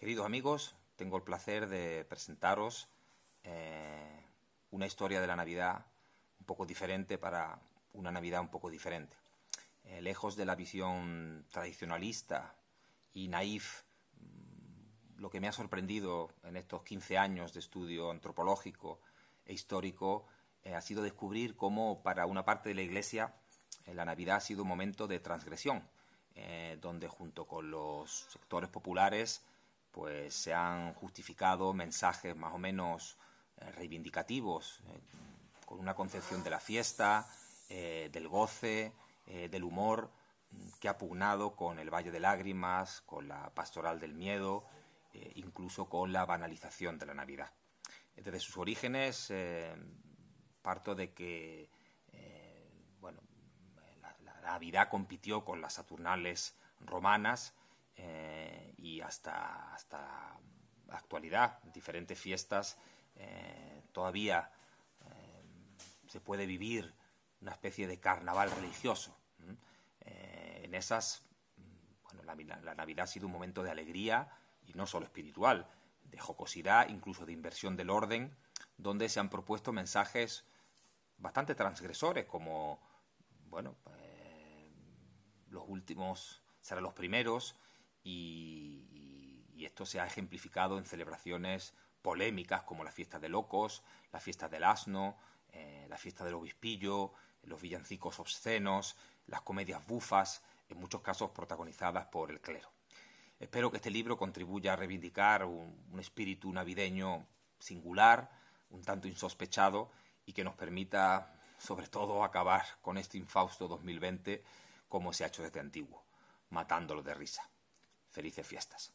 Queridos amigos, tengo el placer de presentaros eh, una historia de la Navidad un poco diferente para una Navidad un poco diferente. Eh, lejos de la visión tradicionalista y naif, mm, lo que me ha sorprendido en estos 15 años de estudio antropológico e histórico eh, ha sido descubrir cómo para una parte de la Iglesia la Navidad ha sido un momento de transgresión, donde junto con los sectores populares pues se han justificado mensajes más o menos eh, reivindicativos, eh, con una concepción de la fiesta, eh, del goce, del humor, mm, que ha pugnado con el Valle de Lágrimas, con la Pastoral del Miedo, incluso con la banalización de la Navidad. Desde sus orígenes parto de que la, Navidad compitió con las Saturnales romanas eh, y hasta, hasta la actualidad, diferentes fiestas, eh, todavía eh, se puede vivir una especie de carnaval religioso. en esas, bueno, la, Navidad ha sido un momento de alegría y no solo espiritual, de jocosidad, incluso de inversión del orden, donde se han propuesto mensajes bastante transgresores, como, bueno, los últimos serán los primeros, y, esto se ha ejemplificado en celebraciones polémicas como la fiesta de locos, la fiesta del asno, eh, la fiesta del obispillo, los villancicos obscenos, las comedias bufas, en muchos casos protagonizadas por el clero. Espero que este libro contribuya a reivindicar un espíritu navideño singular, un tanto insospechado, y que nos permita, sobre todo, acabar con este infausto 2020 como se ha hecho desde antiguo, matándolo de risa. Felices fiestas.